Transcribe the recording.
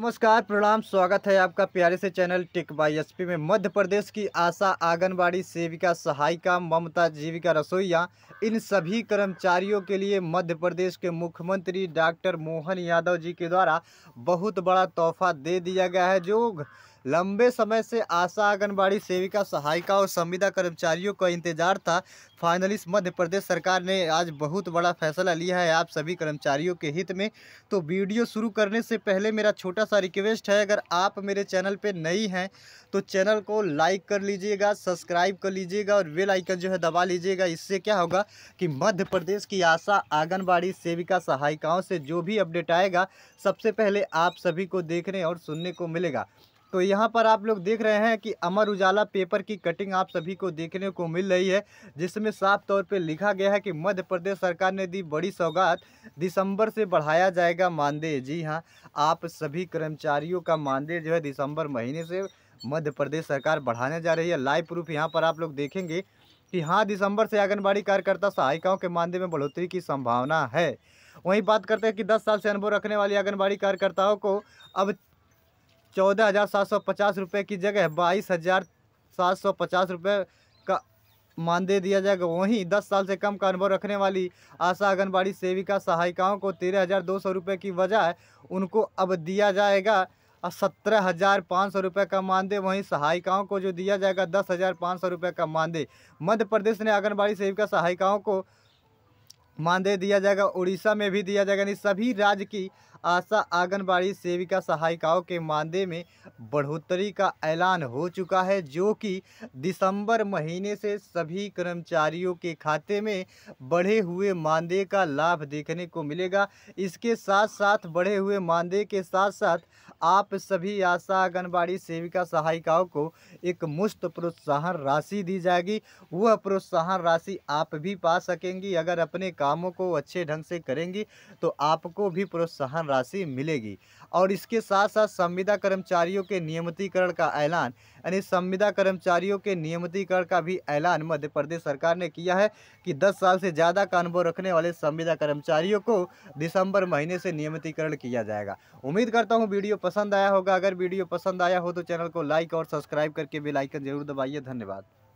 नमस्कार प्रणाम स्वागत है आपका प्यारे से चैनल टिक बाई एस में मध्य प्रदेश की आशा आंगनबाड़ी सेविका सहायिका ममता जीविका रसोईया इन सभी कर्मचारियों के लिए मध्य प्रदेश के मुख्यमंत्री डॉक्टर मोहन यादव जी के द्वारा बहुत बड़ा तोहफा दे दिया गया है जो लंबे समय से आशा आंगनबाड़ी सेविका सहायिका और संविदा कर्मचारियों का इंतजार था फाइनली मध्य प्रदेश सरकार ने आज बहुत बड़ा फैसला लिया है आप सभी कर्मचारियों के हित में तो वीडियो शुरू करने से पहले मेरा छोटा सा रिक्वेस्ट है अगर आप मेरे चैनल पर नई हैं तो चैनल को लाइक कर लीजिएगा सब्सक्राइब कर लीजिएगा और बेल आइकन जो है दबा लीजिएगा इससे क्या होगा कि मध्य प्रदेश की आशा आंगनबाड़ी सेविका सहायिकाओं से जो भी अपडेट आएगा सबसे पहले आप सभी को देखने और सुनने को मिलेगा तो यहाँ पर आप लोग देख रहे हैं कि अमर उजाला पेपर की कटिंग आप सभी को देखने को मिल रही है जिसमें साफ तौर पे लिखा गया है कि मध्य प्रदेश सरकार ने दी बड़ी सौगात दिसंबर से बढ़ाया जाएगा मानदेय जी हाँ आप सभी कर्मचारियों का मानदेय जो है दिसंबर महीने से मध्य प्रदेश सरकार बढ़ाने जा रही है लाइव प्रूफ यहाँ पर आप लोग देखेंगे कि हाँ दिसंबर से आंगनबाड़ी कार्यकर्ता सहायिकाओं के मानदेय में बढ़ोतरी की संभावना है वहीं बात करते हैं कि 10 साल से अनुभव रखने वाली आंगनबाड़ी कार्यकर्ताओं को अब चौदह हज़ार सात सौ पचास रुपये की जगह बाईस हज़ार सात सौ पचास रुपये का मानदेय दिया जाएगा वहीं दस साल से कम का अनुभव रखने वाली आशा आंगनबाड़ी सेविका सहायिकाओं को तेरह हज़ार दो सौ रुपये की बजाय उनको अब दिया जाएगा सत्रह हज़ार पाँच सौ रुपये का मानदेय वहीं सहायिकाओं को जो दिया जाएगा दस हज़ार पाँच सौ रुपये का मानदेय मध्य प्रदेश ने आंगनबाड़ी सेविका सहायिकाओं को मानदेय दिया जाएगा उड़ीसा में भी दिया जाएगा यानी सभी राज्य की आशा आंगनबाड़ी सेविका सहायिकाओं के मानदेय में बढ़ोतरी का ऐलान हो चुका है जो कि दिसंबर महीने से सभी कर्मचारियों के खाते में बढ़े हुए मानदेय का लाभ देखने को मिलेगा इसके साथ साथ बढ़े हुए मानदेय के साथ साथ आप सभी आशा आंगनबाड़ी सेविका सहायिकाओं को एक मुफ्त प्रोत्साहन राशि दी जाएगी वह प्रोत्साहन राशि आप भी पा सकेंगी अगर अपने कामों को अच्छे ढंग से करेंगी तो आपको भी प्रोत्साहन राशि मिलेगी और इसके साथ साथ संविदा कर्मचारियों के नियमितीकरण का ऐलान यानी संविदा कर्मचारियों के नियमितीकरण का भी ऐलान मध्य प्रदेश सरकार ने किया है कि 10 साल से ज़्यादा का अनुभव रखने वाले संविदा कर्मचारियों को दिसंबर महीने से नियमितीकरण किया जाएगा उम्मीद करता हूँ वीडियो पसंद आया होगा अगर वीडियो पसंद आया हो तो चैनल को लाइक और सब्सक्राइब करके बेलाइकन जरूर दबाइए धन्यवाद